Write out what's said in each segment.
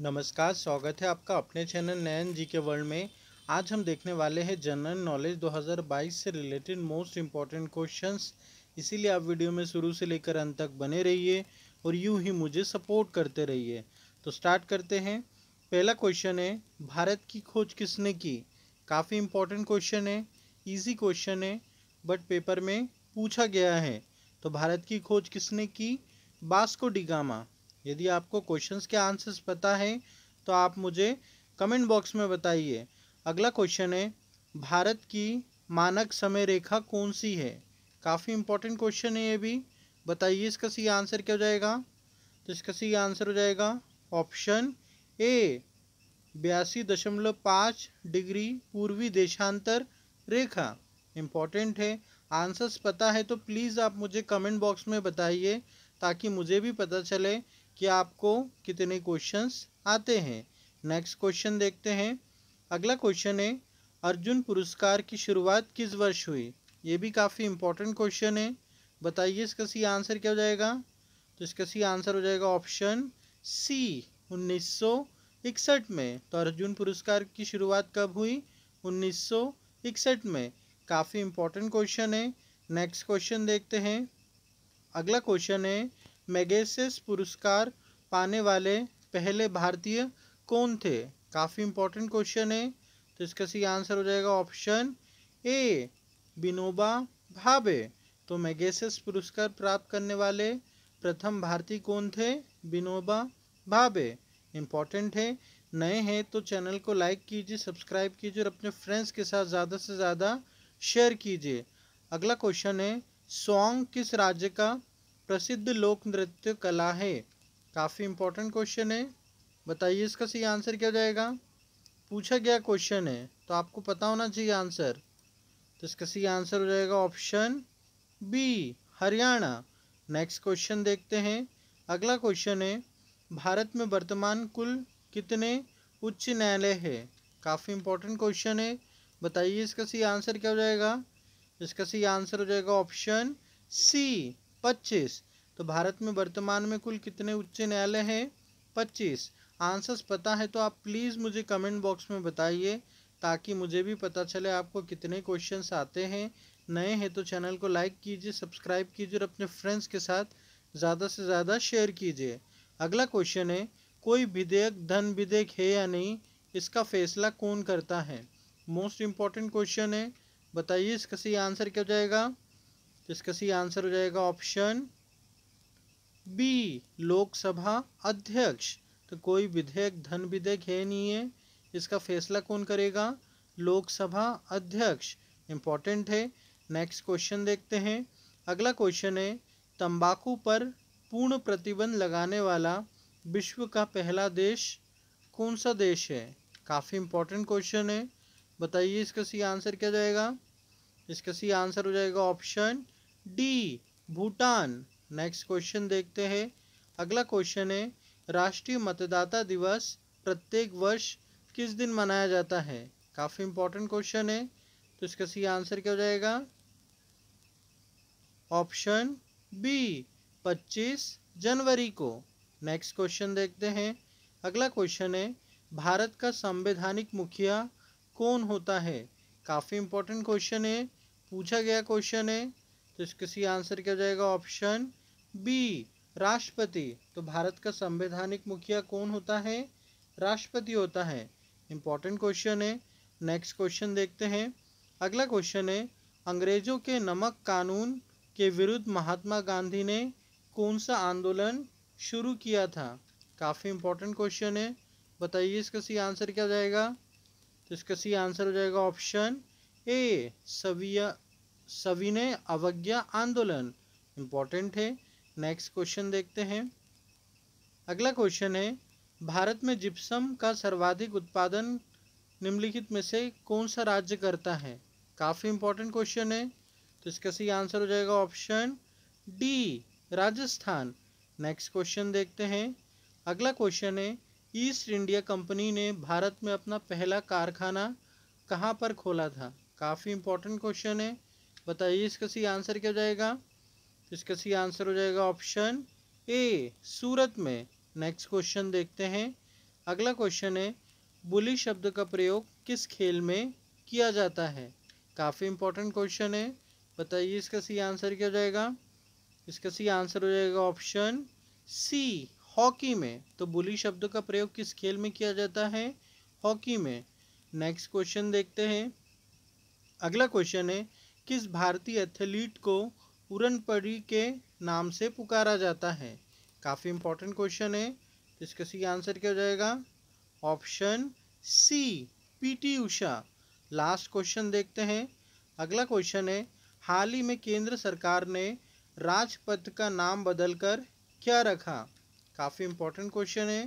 नमस्कार स्वागत है आपका अपने चैनल नयन जी के वर्ल्ड में आज हम देखने वाले हैं जनरल नॉलेज 2022 से रिलेटेड मोस्ट इम्पॉर्टेंट क्वेश्चंस इसीलिए आप वीडियो में शुरू से लेकर अंत तक बने रहिए और यूं ही मुझे सपोर्ट करते रहिए तो स्टार्ट करते हैं पहला क्वेश्चन है भारत की खोज किसने की काफ़ी इम्पोर्टेंट क्वेश्चन है ईजी क्वेश्चन है बट पेपर में पूछा गया है तो भारत की खोज किसने की बास्को डिगामा यदि आपको क्वेश्चंस के आंसर्स पता हैं तो आप मुझे कमेंट बॉक्स में बताइए अगला क्वेश्चन है भारत की मानक समय रेखा कौन सी है काफ़ी इंपॉर्टेंट क्वेश्चन है ये भी बताइए इसका सही आंसर क्या हो जाएगा तो इसका सही आंसर हो जाएगा ऑप्शन ए बयासी दशमलव पाँच डिग्री पूर्वी देशांतर रेखा इम्पॉर्टेंट है आंसर्स पता है तो प्लीज़ आप मुझे कमेंट बॉक्स में बताइए ताकि मुझे भी पता चले कि आपको कितने क्वेश्चंस आते हैं नेक्स्ट क्वेश्चन देखते हैं अगला क्वेश्चन है अर्जुन पुरस्कार की शुरुआत किस वर्ष हुई ये भी काफ़ी इम्पोर्टेंट क्वेश्चन है बताइए इसका सी आंसर क्या हो जाएगा तो इसका सी आंसर हो जाएगा ऑप्शन सी उन्नीस इकसठ में तो अर्जुन पुरस्कार की शुरुआत कब हुई उन्नीस इकसठ में काफ़ी इम्पोर्टेंट क्वेश्चन है नेक्स्ट क्वेश्चन देखते हैं अगला क्वेश्चन है मैगेसेस पुरस्कार पाने वाले पहले भारतीय कौन थे काफ़ी इंपॉर्टेंट क्वेश्चन है तो इसका सही आंसर हो जाएगा ऑप्शन ए विनोबा भावे तो मैगेसेस पुरस्कार प्राप्त करने वाले प्रथम भारतीय कौन थे विनोबा भावे इम्पॉर्टेंट है नए हैं तो चैनल को लाइक कीजिए सब्सक्राइब कीजिए और अपने फ्रेंड्स के साथ ज़्यादा से ज़्यादा शेयर कीजिए अगला क्वेश्चन है सॉन्ग किस राज्य का प्रसिद्ध लोक नृत्य कला है काफ़ी इम्पोर्टेंट क्वेश्चन है बताइए इसका सही आंसर क्या हो जाएगा पूछा गया क्वेश्चन है तो आपको पता होना चाहिए आंसर तो इसका सही आंसर हो जाएगा option B Haryana next question देखते हैं अगला क्वेश्चन है भारत में वर्तमान कुल कितने उच्च न्यायालय है काफ़ी इंपॉर्टेंट क्वेश्चन है बताइए इसका सही आंसर क्या हो जाएगा इसका सही आंसर हो जाएगा ऑप्शन सी पच्चीस तो भारत में वर्तमान में कुल कितने उच्च न्यायालय हैं पच्चीस आंसर्स पता है तो आप प्लीज़ मुझे कमेंट बॉक्स में बताइए ताकि मुझे भी पता चले आपको कितने क्वेश्चंस आते हैं नए हैं तो चैनल को लाइक कीजिए सब्सक्राइब कीजिए और अपने फ्रेंड्स के साथ ज़्यादा से ज़्यादा शेयर कीजिए अगला क्वेश्चन है कोई विधेयक धन विधेयक है या नहीं इसका फैसला कौन करता है मोस्ट इम्पॉर्टेंट क्वेश्चन है बताइए इसका सही आंसर क्या हो जाएगा तो इसका सी आंसर हो जाएगा ऑप्शन बी लोकसभा अध्यक्ष तो कोई विधेयक धन विधेयक है नहीं है इसका फैसला कौन करेगा लोकसभा अध्यक्ष इम्पॉर्टेंट है नेक्स्ट क्वेश्चन देखते हैं अगला क्वेश्चन है तंबाकू पर पूर्ण प्रतिबंध लगाने वाला विश्व का पहला देश कौन सा देश है काफ़ी इम्पोर्टेंट क्वेश्चन है बताइए इसका सी आंसर क्या जाएगा इसका सी आंसर हो जाएगा option D Bhutan next question देखते हैं अगला क्वेश्चन है राष्ट्रीय मतदाता दिवस प्रत्येक वर्ष किस दिन मनाया जाता है काफ़ी इंपॉर्टेंट क्वेश्चन है तो इसका सही आंसर क्या हो जाएगा ऑप्शन बी 25 जनवरी को नेक्स्ट क्वेश्चन देखते हैं अगला क्वेश्चन है भारत का संवैधानिक मुखिया कौन होता है काफ़ी इंपॉर्टेंट क्वेश्चन है पूछा गया क्वेश्चन है तो इसका सी आंसर क्या हो जाएगा ऑप्शन बी राष्ट्रपति तो भारत का संवैधानिक मुखिया कौन होता है राष्ट्रपति होता है इंपॉर्टेंट क्वेश्चन है नेक्स्ट क्वेश्चन देखते हैं अगला क्वेश्चन है अंग्रेजों के नमक कानून के विरुद्ध महात्मा गांधी ने कौन सा आंदोलन शुरू किया था काफ़ी इंपॉर्टेंट क्वेश्चन है बताइए इसका सी आंसर क्या जाएगा तो इसका सी आंसर हो जाएगा ऑप्शन ए सविया सविनय अवज्ञा आंदोलन इम्पॉर्टेंट है नेक्स्ट क्वेश्चन देखते हैं अगला क्वेश्चन है भारत में जिप्सम का सर्वाधिक उत्पादन निम्नलिखित में से कौन सा राज्य करता है काफ़ी इंपॉर्टेंट क्वेश्चन है तो इसका सही आंसर हो जाएगा option D Rajasthan next question देखते हैं अगला क्वेश्चन है ईस्ट इंडिया कंपनी ने भारत में अपना पहला कारखाना कहाँ पर खोला था काफ़ी इंपॉर्टेंट क्वेश्चन है बताइए इसका सही आंसर क्या हो जाएगा इसका सही आंसर हो जाएगा ऑप्शन ए सूरत में नेक्स्ट क्वेश्चन देखते हैं अगला क्वेश्चन है बुली शब्द का प्रयोग किस खेल में किया जाता है काफ़ी इंपॉर्टेंट क्वेश्चन है बताइए इसका सही आंसर क्या हो जाएगा इसका सही आंसर हो जाएगा ऑप्शन सी हॉकी में तो बुली शब्द का प्रयोग किस खेल में किया जाता है हॉकी में नेक्स्ट क्वेश्चन देखते हैं अगला क्वेश्चन है किस भारतीय एथलीट को पूरनपड़ी के नाम से पुकारा जाता है काफ़ी इंपॉर्टेंट क्वेश्चन है तो इसका सही आंसर क्या हो जाएगा option C PT Usha last question देखते हैं अगला क्वेश्चन है हाल ही में केंद्र सरकार ने राजपथ का नाम बदलकर क्या रखा काफ़ी इंपॉर्टेंट क्वेश्चन है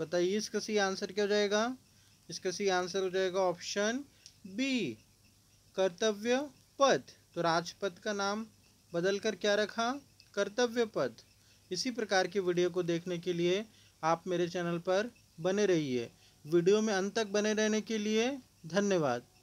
बताइए इसका सही आंसर क्या हो जाएगा इसका सही आंसर हो जाएगा ऑप्शन बी कर्तव्य राजपथ तो राजपथ का नाम बदल कर क्या रखा कर्तव्य पथ इसी प्रकार की वीडियो को देखने के लिए आप मेरे चैनल पर बने रहिए वीडियो में अंत तक बने रहने के लिए धन्यवाद